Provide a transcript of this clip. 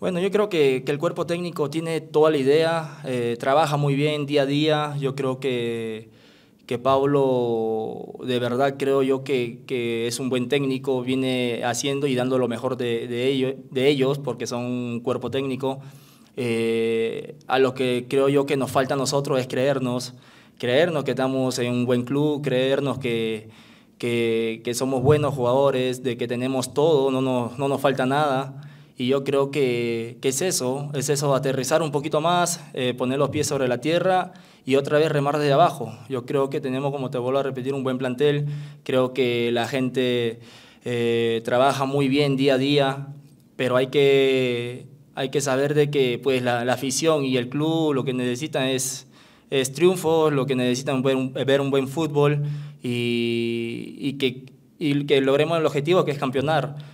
Bueno, yo creo que, el cuerpo técnico tiene toda la idea, eh, trabaja muy bien día a día. Yo creo que, que Pablo, de verdad creo yo que, que, es un buen técnico, viene haciendo y dando lo mejor de, de, de ellos, porque son un cuerpo técnico. Eh, a lo que creo yo que nos falta a nosotros es creernos, creernos que estamos en un buen club, creernos que, que somos buenos jugadores, de que tenemos todo, no no nos falta nada. Y yo creo que, es eso, es eso, aterrizar un poquito más, eh, poner los pies sobre la tierra y otra vez remar desde abajo. Yo creo que tenemos, como te vuelvo a repetir, un buen plantel. Creo que la gente eh, trabaja muy bien día a día, pero hay que, hay que saber de que pues, la, la afición y el club lo que necesitan es, es triunfos, lo que necesitan ver un, ver un buen fútbol y, y que, y que logremos el objetivo que es campeonar